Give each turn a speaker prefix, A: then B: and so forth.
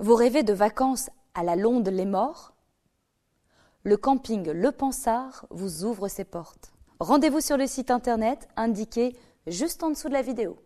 A: Vous rêvez de vacances à la Londe les Morts Le camping Le Pensard vous ouvre ses portes. Rendez-vous sur le site internet indiqué juste en dessous de la vidéo.